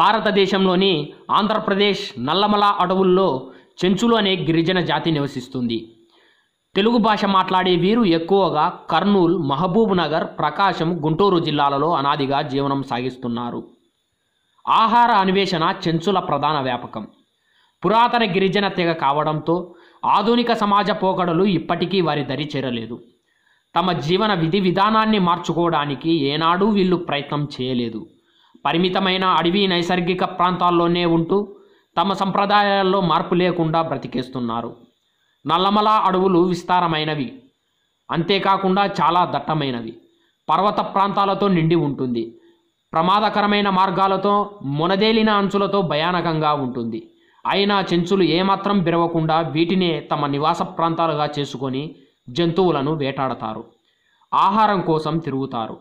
భారతదేశంలోని ఆంధ్రప్రదేశ్ నల్లమల అడవుల్లో చెంచులు అనే గిరిజన జాతి నివసిస్తుంది తెలుగు భాష మాట్లాడే వీరు ఎక్కువగా కర్నూలు మహబూబ్ నగర్ ప్రకాశం గుంటూరు జిల్లాలలో అనాదిగా జీవనం సాగిస్తున్నారు ఆహార అన్వేషణ చెంచుల ప్రధాన వ్యాపకం పురాతన గిరిజన తెగ కావడంతో ఆధునిక సమాజ పోకడలు ఇప్పటికీ వారి దరి చేరలేదు తమ జీవన విధి విధానాన్ని మార్చుకోవడానికి ఏనాడూ వీళ్ళు ప్రయత్నం చేయలేదు పరిమితమైన అడవి నైసర్గిక ప్రాంతాల్లోనే ఉంటూ తమ సంప్రదాయాల్లో మార్పు లేకుండా బ్రతికేస్తున్నారు నల్లమల అడవులు విస్తారమైనవి అంతేకాకుండా చాలా దట్టమైనవి పర్వత ప్రాంతాలతో నిండి ఉంటుంది ప్రమాదకరమైన మార్గాలతో మొనదేలిన అంచులతో భయానకంగా ఉంటుంది అయినా చెంచులు ఏమాత్రం బిరవకుండా వీటినే తమ నివాస ప్రాంతాలుగా చేసుకొని జంతువులను వేటాడతారు ఆహారం కోసం తిరుగుతారు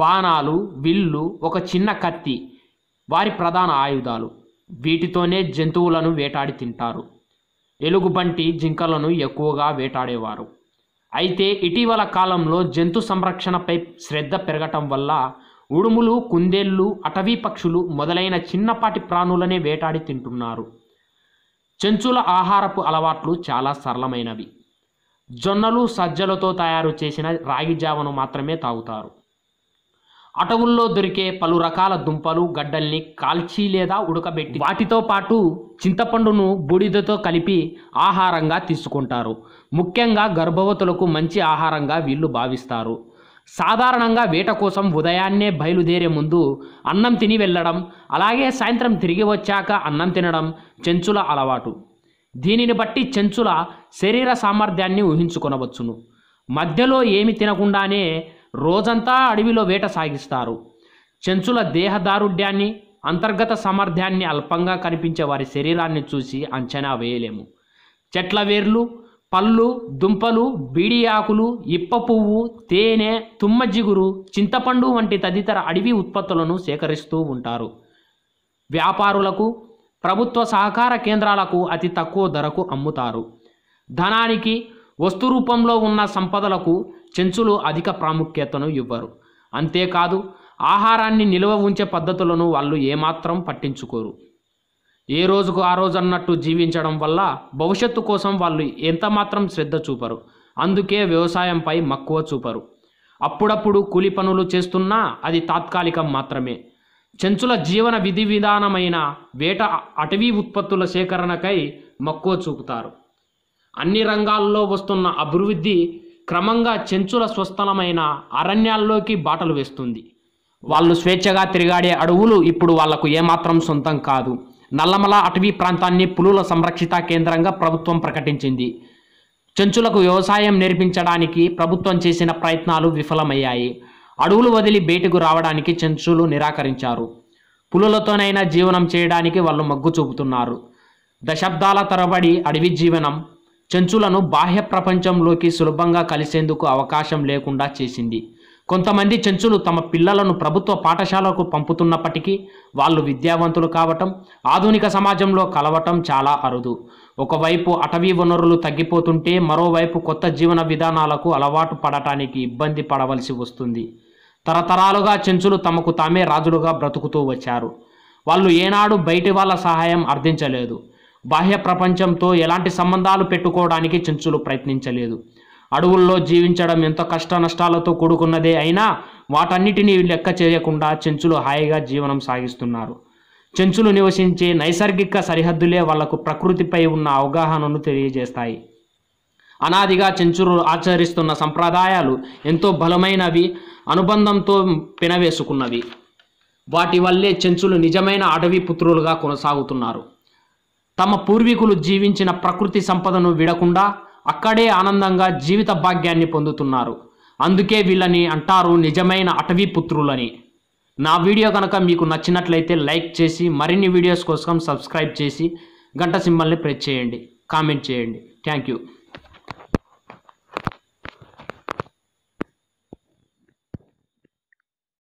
బాణాలు విల్లు ఒక చిన్న కత్తి వారి ప్రధాన ఆయుధాలు వీటితోనే జంతువులను వేటాడి తింటారు ఎలుగుబంటి జింకలను ఎక్కువగా వేటాడేవారు అయితే ఇటీవల కాలంలో జంతు సంరక్షణపై శ్రద్ధ పెరగటం వల్ల ఉడుములు కుందేళ్ళు అటవీ పక్షులు మొదలైన చిన్నపాటి ప్రాణులనే వేటాడి తింటున్నారు చెంచుల ఆహారపు అలవాట్లు చాలా సరళమైనవి జొన్నలు సజ్జలతో తయారు చేసిన రాగి జావను మాత్రమే తాగుతారు అటవుల్లో దొరికే పలు రకాల దుంపలు గడ్డల్ని కాల్చి లేదా ఉడకబెట్టి వాటితో పాటు చింతపండును బూడిదతో కలిపి ఆహారంగా తీసుకుంటారు ముఖ్యంగా గర్భవతులకు మంచి ఆహారంగా వీళ్ళు భావిస్తారు సాధారణంగా వేట కోసం ఉదయాన్నే బయలుదేరే ముందు అన్నం తిని వెళ్ళడం అలాగే సాయంత్రం తిరిగి వచ్చాక అన్నం తినడం చెంచుల అలవాటు దీనిని బట్టి చెంచుల శరీర సామర్థ్యాన్ని ఊహించుకొనవచ్చును మధ్యలో ఏమి తినకుండానే రోజంతా అడవిలో వేట సాగిస్తారు చెంచుల దేహదారుఢ్యాన్ని అంతర్గత సామర్థ్యాన్ని అల్పంగా కనిపించే వారి శరీరాన్ని చూసి అంచనా వేయలేము చెట్ల వేర్లు పళ్ళు దుంపలు బీడి ఆకులు ఇప్ప పువ్వు తేనె తుమ్మ జిగురు చింతపండు వంటి తదితర అడవి ఉత్పత్తులను సేకరిస్తూ ఉంటారు వ్యాపారులకు ప్రభుత్వ సహకార కేంద్రాలకు అతి తక్కువ ధరకు అమ్ముతారు ధనానికి వస్తు రూపంలో ఉన్న సంపదలకు చెంచులు అధిక ప్రాముఖ్యతను ఇవ్వరు అంతేకాదు ఆహారాన్ని నిల్వ ఉంచే పద్ధతులను వాళ్ళు ఏమాత్రం పట్టించుకోరు ఏ రోజుకు ఆ రోజు అన్నట్టు జీవించడం వల్ల భవిష్యత్తు కోసం వాళ్ళు ఎంతమాత్రం శ్రద్ధ చూపరు అందుకే వ్యవసాయంపై మక్కువ చూపరు అప్పుడప్పుడు కూలి పనులు చేస్తున్నా అది తాత్కాలికం మాత్రమే చెంచుల జీవన విధి విధానమైన వేట అటవీ ఉత్పత్తుల సేకరణకై మక్కువ చూపుతారు అన్ని రంగాల్లో వస్తున్న అభివృద్ధి క్రమంగా చెంచుల స్వస్థలమైన అరణ్యాల్లోకి బాటలు వేస్తుంది వాళ్ళు స్వేచ్ఛగా తిరిగాడే అడవులు ఇప్పుడు వాళ్లకు ఏమాత్రం సొంతం కాదు నల్లమల అటవీ ప్రాంతాన్ని పులుల సంరక్షిత కేంద్రంగా ప్రభుత్వం ప్రకటించింది చెంచులకు వ్యవసాయం నేర్పించడానికి ప్రభుత్వం చేసిన ప్రయత్నాలు విఫలమయ్యాయి అడవులు వదిలి బయటకు రావడానికి చెంచులు నిరాకరించారు పులులతోనైనా జీవనం చేయడానికి వాళ్ళు మగ్గు చూపుతున్నారు దశాబ్దాల తరబడి అడవి జీవనం చెంచులను బాహ్య ప్రపంచంలోకి సులభంగా కలిసేందుకు అవకాశం లేకుండా చేసింది కొంతమంది చెంచులు తమ పిల్లలను ప్రభుత్వ పాఠశాలకు పంపుతున్నప్పటికీ వాళ్ళు విద్యావంతులు కావటం ఆధునిక సమాజంలో కలవటం చాలా అరుదు ఒకవైపు అటవీ వనరులు తగ్గిపోతుంటే మరోవైపు కొత్త జీవన విధానాలకు అలవాటు పడటానికి ఇబ్బంది పడవలసి వస్తుంది తరతరాలుగా చెంచులు తమకు తామే రాజులుగా బ్రతుకుతూ వచ్చారు వాళ్ళు ఏనాడు బయటి వాళ్ళ సహాయం అర్థించలేదు బాహ్య ప్రపంచంతో ఎలాంటి సంబంధాలు పెట్టుకోవడానికి చెంచులు ప్రయత్నించలేదు అడవుల్లో జీవించడం ఎంత కష్ట నష్టాలతో కూడుకున్నదే అయినా వాటన్నిటినీ లెక్క చేయకుండా చెంచులు హాయిగా జీవనం సాగిస్తున్నారు చెంచులు నివసించే నైసర్గిక సరిహద్దులే వాళ్లకు ప్రకృతిపై ఉన్న అవగాహనను తెలియజేస్తాయి అనాదిగా చెంచులు ఆచరిస్తున్న సంప్రదాయాలు ఎంతో బలమైనవి అనుబంధంతో పినవేసుకున్నవి వాటి వల్లే చెంచులు నిజమైన అడవి పుత్రులుగా కొనసాగుతున్నారు తమ పూర్వీకులు జీవించిన ప్రకృతి సంపదను విడకుండా అక్కడే ఆనందంగా జీవిత భాగ్యాన్ని పొందుతున్నారు అందుకే వీళ్ళని అంటారు నిజమైన అటవీ పుత్రులని నా వీడియో కనుక మీకు నచ్చినట్లయితే లైక్ చేసి మరిన్ని వీడియోస్ కోసం సబ్స్క్రైబ్ చేసి గంట సింబల్ని ప్రెస్ చేయండి కామెంట్ చేయండి థ్యాంక్ యూ